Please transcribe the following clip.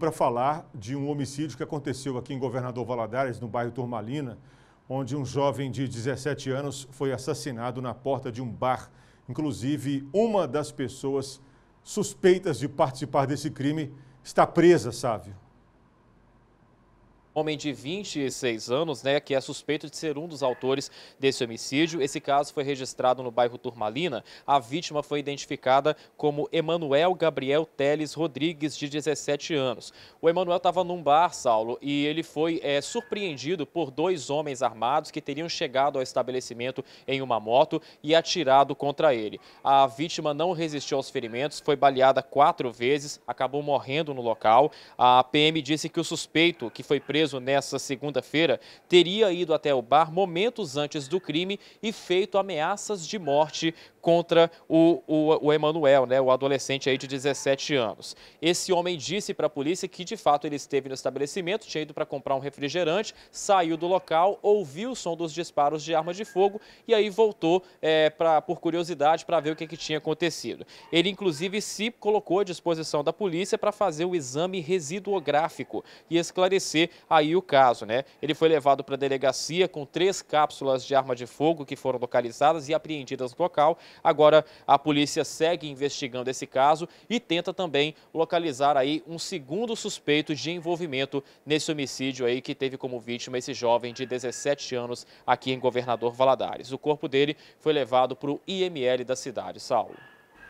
para falar de um homicídio que aconteceu aqui em Governador Valadares, no bairro Turmalina, onde um jovem de 17 anos foi assassinado na porta de um bar. Inclusive, uma das pessoas suspeitas de participar desse crime está presa, Sávio homem de 26 anos, né, que é suspeito de ser um dos autores desse homicídio. Esse caso foi registrado no bairro Turmalina. A vítima foi identificada como Emanuel Gabriel Teles Rodrigues, de 17 anos. O Emanuel estava num bar, Saulo, e ele foi é, surpreendido por dois homens armados que teriam chegado ao estabelecimento em uma moto e atirado contra ele. A vítima não resistiu aos ferimentos, foi baleada quatro vezes, acabou morrendo no local. A PM disse que o suspeito, que foi preso preso nesta segunda-feira, teria ido até o bar momentos antes do crime e feito ameaças de morte contra o, o, o Emanuel, né, o adolescente aí de 17 anos. Esse homem disse para a polícia que de fato ele esteve no estabelecimento, tinha ido para comprar um refrigerante, saiu do local, ouviu o som dos disparos de arma de fogo e aí voltou é, pra, por curiosidade para ver o que, que tinha acontecido. Ele inclusive se colocou à disposição da polícia para fazer o exame residuográfico e esclarecer aí o caso, né? Ele foi levado para a delegacia com três cápsulas de arma de fogo que foram localizadas e apreendidas no local. Agora a polícia segue investigando esse caso e tenta também localizar aí um segundo suspeito de envolvimento nesse homicídio aí que teve como vítima esse jovem de 17 anos aqui em Governador Valadares. O corpo dele foi levado para o IML da cidade. Saulo.